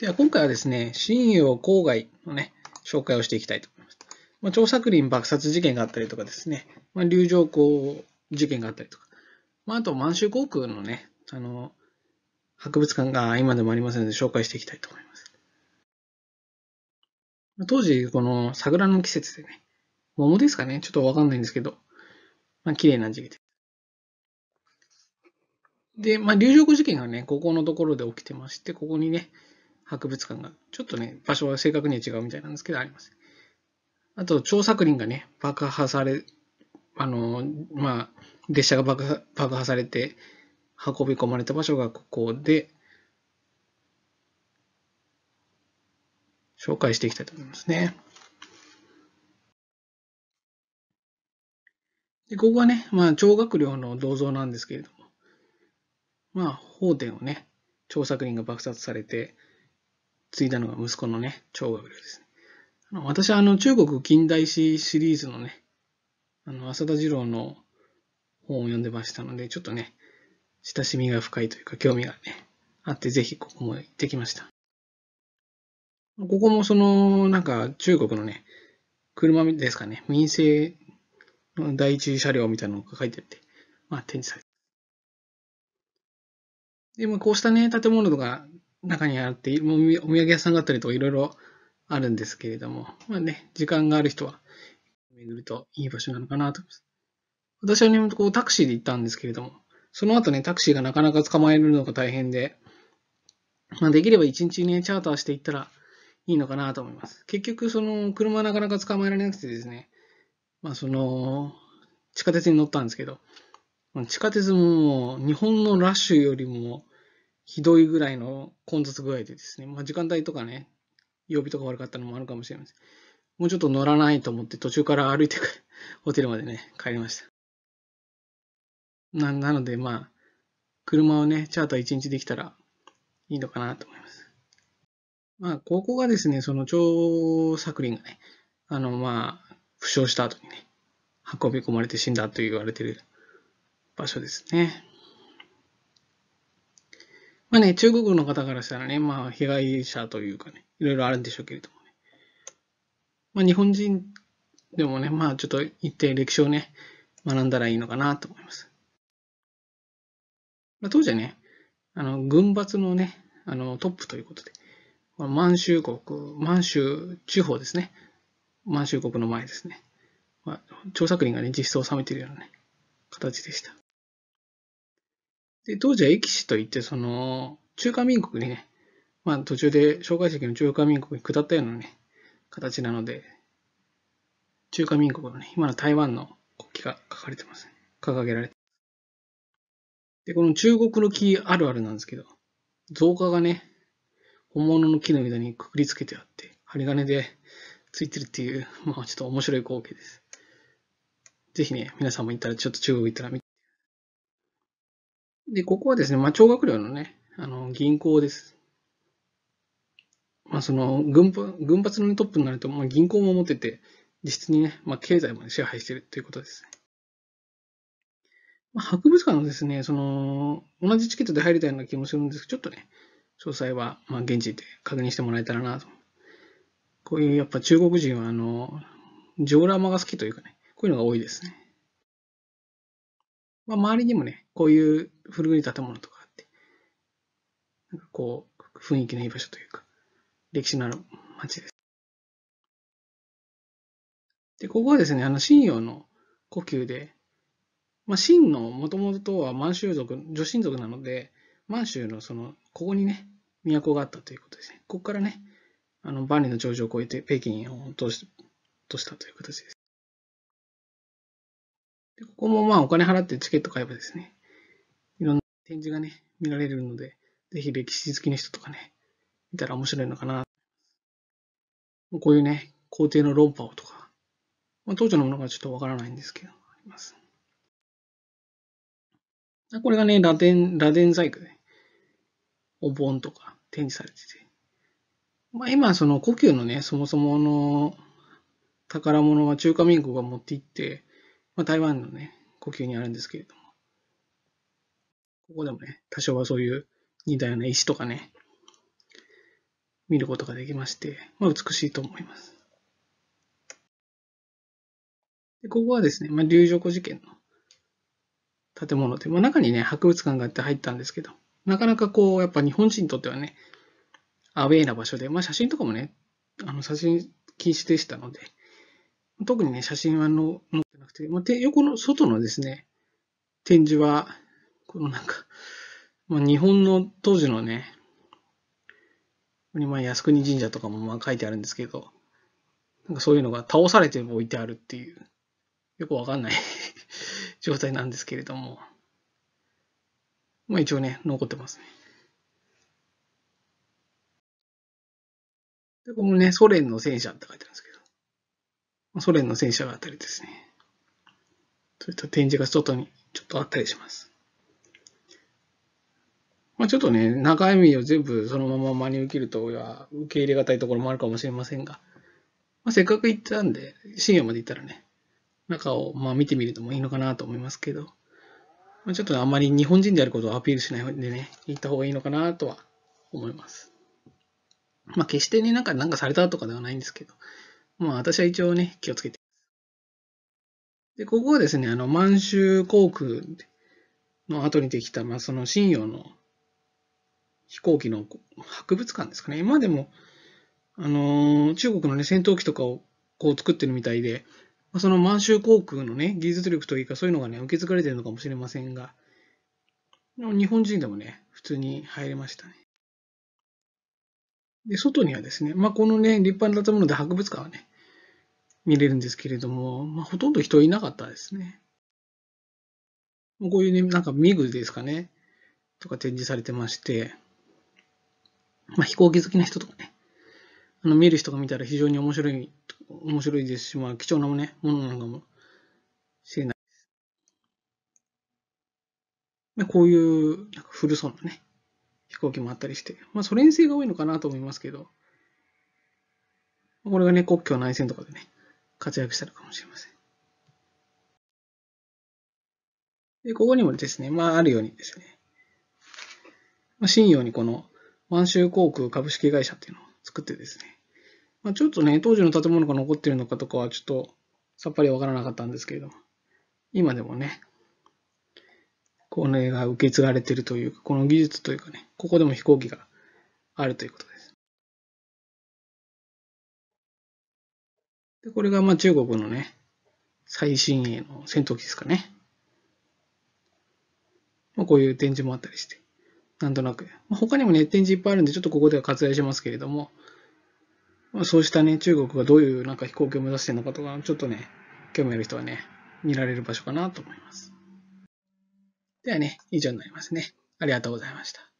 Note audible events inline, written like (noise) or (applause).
では今回はですね、信用郊外のね、紹介をしていきたいと思います。まあ、張作林爆殺事件があったりとかですね、まあ、流上港事件があったりとか、まあ、あと満州航空のね、あの、博物館が今でもありますので紹介していきたいと思います。当時、この桜の季節でね、桃ですかね、ちょっとわかんないんですけど、まあ、綺麗な時期で。で、まあ、流上事件がね、ここのところで起きてまして、ここにね、博物館が。ちょっとね、場所は正確には違うみたいなんですけど、あります。あと、張作林がね、爆破され、あの、まあ、列車が爆破爆破されて、運び込まれた場所がここで、紹介していきたいと思いますね。でここはね、まあ、張学寮の銅像なんですけれども、まあ、法典をね、張作林が爆殺されて、継いだのが息子のね、張学良ですね。私はあの中国近代史シリーズのね、あの浅田次郎の本を読んでましたので、ちょっとね、親しみが深いというか興味がね、あってぜひここも行ってきました。ここもその、なんか中国のね、車ですかね、民生の第一車両みたいなのが書いてあって、まあ展示されてで、まあこうしたね、建物とか中にあって、もうお土産屋さんがあったりとかいろいろあるんですけれども、まあね、時間がある人は巡るといい場所なのかなと思います。私はね、こうタクシーで行ったんですけれども、その後ね、タクシーがなかなか捕まえるのが大変で、まあ、できれば一日ね、チャーターしていったらいいのかなと思います。結局、その、車なかなか捕まえられなくてですね、まあ、その、地下鉄に乗ったんですけど、地下鉄もも日本のラッシュよりもひどいぐらいの混雑具合でですね、まあ、時間帯とかね、曜日とか悪かったのもあるかもしれません。もうちょっと乗らないと思って途中から歩いてくホテルまでね、帰りました。な、なのでまあ、車をね、チャーター1日できたらいいのかなと思います。まあ、ここがですね、その張作林がね、あのまあ、負傷した後にね、運び込まれて死んだと言われてる場所ですね。まあね、中国の方からしたらね、まあ、被害者というかね、いろいろあるんでしょうけれどもね。まあ、日本人でもね、まあ、ちょっと一定歴史をね、学んだらいいのかなと思います。まあ、当時はね、あの、軍閥のね、あの、トップということで、満州国、満州地方ですね。満州国の前ですね。まあ、張作霖がね、実装を収めているようなね、形でした。で、当時は駅市といって、その、中華民国にね、まあ途中で蒋介石の中華民国に下ったようなね、形なので、中華民国のね、今の台湾の国旗が書かれてます、ね。掲げられてで、この中国の木あるあるなんですけど、造花がね、本物の木の枝にくくりつけてあって、針金でついてるっていう、まあちょっと面白い光景です。ぜひね、皆さんも行ったら、ちょっと中国行ったら見で、ここはですね、まあ、超学料のね、あの、銀行です。まあ、その軍、軍閥のトップになると、まあ、銀行も持ってて、実質にね、まあ、経済まで支配しているということですまあ、博物館のですね、その、同じチケットで入れたような気もするんですけど、ちょっとね、詳細は、まあ、現地で確認してもらえたらなと。こういう、やっぱ中国人は、あの、ジーラマが好きというかね、こういうのが多いですね。まあ、周りにもね、こういう古い建物とかあって、なんかこう、雰囲気のいい場所というか、歴史のある街です。で、ここはですね、あの、信用の呼吸で、まあ、秦の元々とは満州族、女神族なので、満州のその、ここにね、都があったということですね。ここからね、あの、万里の長城を越えて北京を落とし、落としたという形です。で、ここもまあお金払ってチケット買えばですね、いろんな展示がね、見られるので、ぜひ歴史好きの人とかね、見たら面白いのかな。こういうね、皇帝の論破をとか、まあ、当時のものがちょっとわからないんですけど、あります。これがね、ラテン、ラテン細工で、お盆とか展示されてて。まあ今、その故宮のね、そもそもの宝物は中華民国が持って行って、まあ、台湾のね、呼吸にあるんですけれども、ここでもね、多少はそういう似たような石とかね、見ることができまして、まあ、美しいと思います。でここはですね、まあ、流浄湖事件の建物で、まあ、中にね、博物館があって入ったんですけど、なかなかこう、やっぱ日本人にとってはね、アウェイな場所で、まあ、写真とかもね、あの写真禁止でしたので、特にね、写真はのて、まあ、て横の外のですね、展示は、このなんか、まあ、日本の当時のね、まあ、靖国神社とかもまあ書いてあるんですけど、なんかそういうのが倒されて置いてあるっていう、よくわかんない (laughs) 状態なんですけれども、まあ一応ね、残ってますね。で、このね、ソ連の戦車って書いてあるんですけど、ソ連の戦車があたりですね。そういった展示が外にちょっとあったりします。まあ、ちょっとね、中身を全部そのまま真に受けると、受け入れがたいところもあるかもしれませんが、まあ、せっかく行ったんで、深夜まで行ったらね、中をまあ見てみるのもいいのかなと思いますけど、まあ、ちょっと、ね、あまり日本人であることをアピールしないでね、行った方がいいのかなとは思います。まあ、決してね、なんか、なんかされたとかではないんですけど、まあ、私は一応ね、気をつけてで、ここはですね、あの、満州航空の後にできた、まあ、その新洋の飛行機の博物館ですかね。今でも、あのー、中国のね、戦闘機とかをこう作ってるみたいで、まあ、その満州航空のね、技術力というか、そういうのがね、受け継がれてるのかもしれませんが、日本人でもね、普通に入れましたね。で、外にはですね、まあ、このね、立派な建物で博物館はね、見れるんですけれども、まあ、ほとんど人いなかったですね。こういうね、なんかミグですかね、とか展示されてまして、まあ、飛行機好きな人とかね、あの見る人が見たら非常に面白い、面白いですし、まあ、貴重なも,、ね、ものなんかも知れないです。まあ、こういうなんか古そうなね、飛行機もあったりして、まあ、ソ連製が多いのかなと思いますけど、これがね、国境内戦とかでね、活躍したのかもしれません。で、ここにもですね、まああるようにですね、まあ、信用にこの満州航空株式会社っていうのを作ってですね、まあ、ちょっとね、当時の建物が残ってるのかとかはちょっとさっぱりわからなかったんですけれども、今でもね、これが受け継がれてるというか、この技術というかね、ここでも飛行機があるということです。で、これがまあ中国のね、最新鋭の戦闘機ですかね。まあ、こういう展示もあったりして、なんとなく。まあ、他にもね、展示いっぱいあるんで、ちょっとここでは割愛しますけれども、まあ、そうしたね、中国がどういうなんか飛行機を目指してるのかとか、ちょっとね、興味ある人はね、見られる場所かなと思います。ではね、以上になりますね。ありがとうございました。